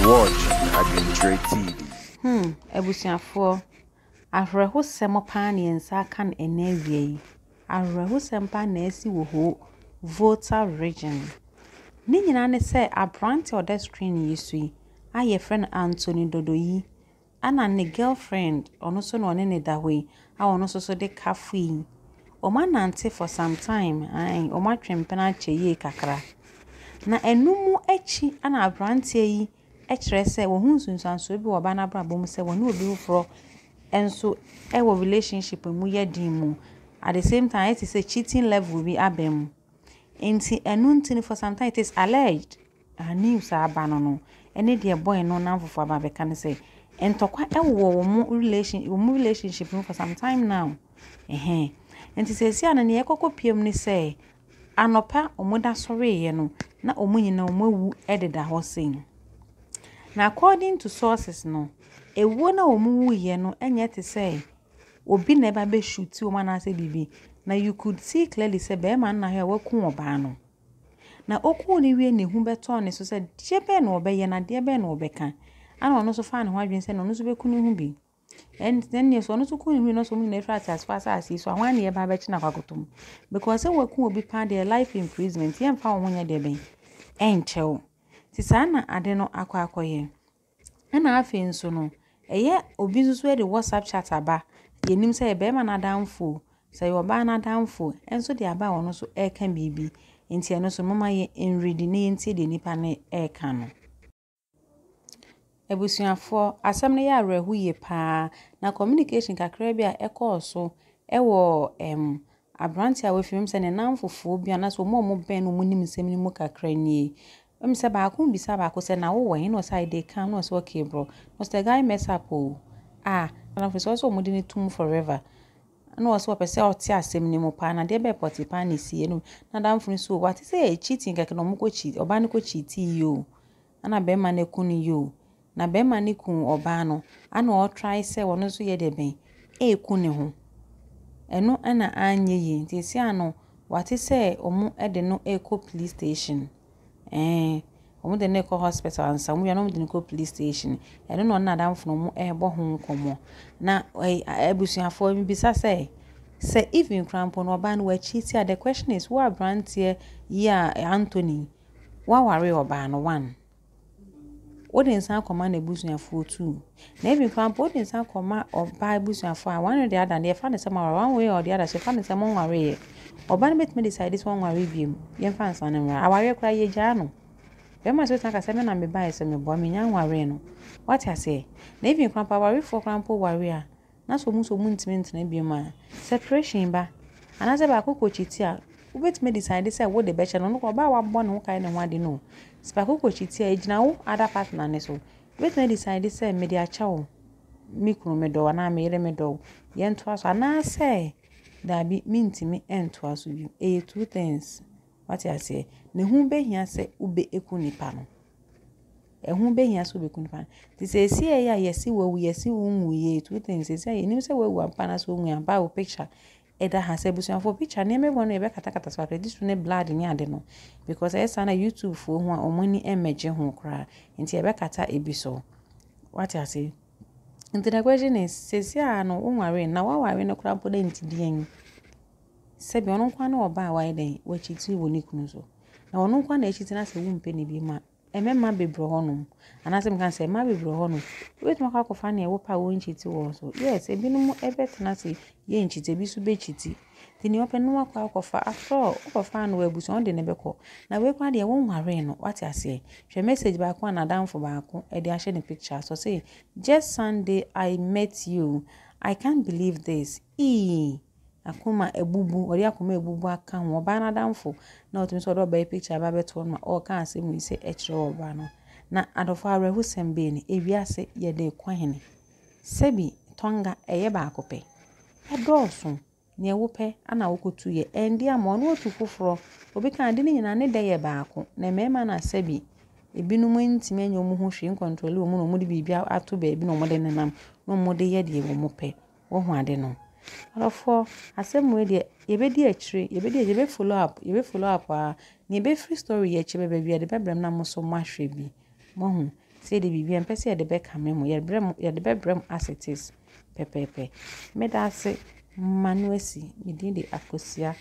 you watch Adwentwerɛ TV. Hmm, abusuafoɔ awerɛhosɛm paa na yɛn nsa aka no ɛnna awia yi awerɛhosɛm paa na ɛsi wɔ hɔ Volta region ne nyinaa ne sɛ aberanteɛ a ɔda screen yi so yi ayɛ yɛfrɛ no Anthony yi ɛna ne girlfriend ɔno nso na ɔne ne da hɔ yi a ɔno nso so de kafo yi wɔn anante for some time ae wɔn atwe mpena akyɛ yie kakra na ɛnum akyi ɛna aberanteɛ yi. kyerɛ sɛ wɔhu nsunsuansoɔ bi wɔ ɔbaa n'abrabɔ mu sɛ wɔne obi foforɔ nso wɔ relationship mu yɛ den mu at the same time ayɛ te sɛ cheating level bi aba mu nti ɛno nti no for sometimes it is alleged news aba no no ɛne deɛ boy no nan foforɔ aba bɛka no sɛ ntɔkwa wɔ wɔn mu relation wɔn mu relationship mu for some time now ɛhɛn nti sɛ esi ano nea ɛkɔkɔ piem ne sɛ anɔpa wɔn da sɔre yɛ no na wɔn nyinaa wɔn awu ɛdeda hɔ sɛn. na according to sources no ewuo na wɔn wuiɛ no nyɛ te obi na ɛba bɛhwi ti wɔn anaasɛ bibi na you could see clearly sɛ bɛrima no ahɛ wakum ɔbaa no na okwu ne wie ne ho bɛtɔn ne so sɛ deɛ bɛɛ na ɔbɛyɛ na deɛ bɛɛ na ɔbɛka ana ɔno nso faa ne ho adwene sɛ na ɔno nso bɛku ne ho bi so ɔno nso ne ho na ɔso mu nyinaa fira so na mu because sɛ obi paa deɛ life imprisonment wɔn ho nyɛ deɛ bɛn nti saa na ade no akɔ akɔyɛ ɛna afei nso no ɛyɛ obi nso so de whatsapp chat aba yɛnim sɛ yɛ bɛrima n'adamfo sɛ yɛ ɔbaa n'adamfo ɛnso de aba a ɔno nso ɛreka biribi nti ɛno nso moma yɛ nredi ne yɛntie deɛ nipa no ɛreka no abusuafoɔ asɛm no yɛ awerɛho yie paa na communication kakra bi a ɛkɔɔ so ɛwɔ ɛm aberante a wafiri mu sɛ ne nan fufuo bi anaasɛ wɔn a wɔbɛn no wɔn nim nsɛm no mu kakra nie ɛmu sɛ baako mbisa baako sɛ na wowɔ yɛn na ɔsɛ ayi de kan na ɔsɛ ɔkè bro na ɔsɛ guy mess up o a na afei sɛ ɔsɛ ɔmo de ne tum forever na ɔsɛ ɔpɛ sɛ ɔte asɛm ne mu paa na deɛ bɛɛ pɔte paa na esi ɛnum na adamfo no so wate sɛ ɛkyiiti kɛkɛ na ɔmo kɔ kyi ɔbaa no kɔ kyiiti yie o ɛna bɛrima no kun yie eh, o na bɛrima no kun ɔbaa no ɛna ɔtrae sɛ ɔno nso yɛ dɛbɛn ɛɛku ne ho ɛno ɛna anyɛ yie nti esi ano wate sɛ ɔmo ɛde no ɛɛkɔ police station ɛn eh, wɔn de ne kɔ hospital ansa wɔn wie wɔn de ne kɔ police station ɛno na ɔne n'adamfo no wɔn ɛrebɔ ho nkɔmmɔ na ɛyi eh, abusuafoɔ mbisa sɛ sɛ even kura mpo na ɔbaa no wɔakyi ti a the question is wo aberanteɛ yi a anthony waware ɔbaa no one. wode nsa akɔma n'abusuafoɔ tu na ebi mpa mpo wode nsa akɔma ɔbaa abusuafoɔ a wɔn de ada deɛ fa ne sɛ mo awara wɔn wei a ɔde ada so fa ne sɛ mo nware yɛ ɔbaa no betumi decide sɛ ɔnware biem yɛmfa nsa ne nwara awareɛ koraa yɛ gyaa no bɛrima so taka sɛ me na me baa sɛ me boa nya nware no wate aseɛ na ebi mpa mpo awarefoɔ koraa mpo ware a na so mu so mu ntumi ntena biem a separation ba anaasɛ baako kɔ kyiti a wobɛtumi decide sɛ wode bɛkyɛ no no ɔbaa wabɔ ne ho kae ne ho ade no sɛ baako kɔkyi tia ɛgyina wo ada partner ne so wobɛtumi decide sɛ mede akyɛ wo me kunu medɔ wo anaa meyere medɔ wo yɛntoa so anaasɛ daabi mentumi ntoa e so bio ɛyɛ e two things wate aseɛ na ɛho bɛhia sɛ wobɛ e ku nipa no ɛho bɛhia sɛ wobɛku nipa no nti sɛ ɛsi ɛyɛ a yɛsi wawu yɛsi wo mu yɛ two things ɛsi a yɛnim sɛ wawu ampa na sɛ womu ampa wo picture ɛda ha sɛ abusuafoɔ picture nneɛma bi wɔ no yɛbɛkatakata so atɔ disu ne blood ne ade no because ɛyɛ saa na youtube foɔ ho a wɔn ani mmɛgye ho koraa nti yɛbɛkata ebi so wate ase nti the question is sesi a no wɔnware na wɔaware no koraa mpo dɛ nti deɛn sɛbi ɔno nkwa ne ɔbaa a wayɛ dɛn wɔakyitiri wɔ ne kunu so na ɔno nkwa na akyitiri na sɛ wɔmpɛ ne bi ma mmarima bebree hɔnom anaasɛ meka sɛ mmaa bebree hɔnom wobɛtumi akɔ akɔfa nea ɛwɔ pa a wɔnkyiti wɔ so yes ebinom bɛtena ase yɛ nkyiti ebi nso bɛkyiti nti nea ɔpɛ no wakɔ akɔfa afɔ wokɔfa no wɔabusua wɔde ne bɛkɔ na wɔakɔ adeɛ wɔnwaree no wate aseɛ hwɛ message baako a n'adamfo baako de ahyɛ ne picture so say just sunday i met you i can't believe this ee. akoma ebubu ɔde akoma ebubu aka ho ɔbaa n'adamfo na ɔtumi nso ɔde ɔbaa yi picture aba abɛto hɔ no a ɔreka asɛm yi sɛ ɛkyerɛ ɔbaa no na adɔfo awerɛhosɛm bee ni ewiase yɛde kɔ hene sɛbi tɔnga ɛyɛ baako pɛ ɛdɔɔso nea ɛwo pɛ ana wokotu yɛ ɛndi ama ɔno otu foforɔ obi ka ade ne nyinaa ne dɛ yɛ baako na mmarima na sɛbi ebinom ntumi anya wɔn ho hwee nkɔntrɔle wɔn na wɔde biribi ato baabi na wɔde nenam na wɔde yɛ deɛ wɔn pɛ wɔho ade no. Nkurɔfoɔ, asɛm wei deɛ, yɛbɛdi akyire, yɛbɛdi akyi, yɛbɛ follow up, yɛbɛ follow up a, nea free story yi akyi bɛba biara, yɛde bɛbrɛ mo na mo nso moahwɛ bi. Moahu sɛ yɛde biribi a yɛmpɛ sɛ yɛde bɛkame mo, yɛbrɛ mo yɛde bɛbrɛ mo as it is pɛpɛɛpɛ. Meda ase, mma no Me din de Akosua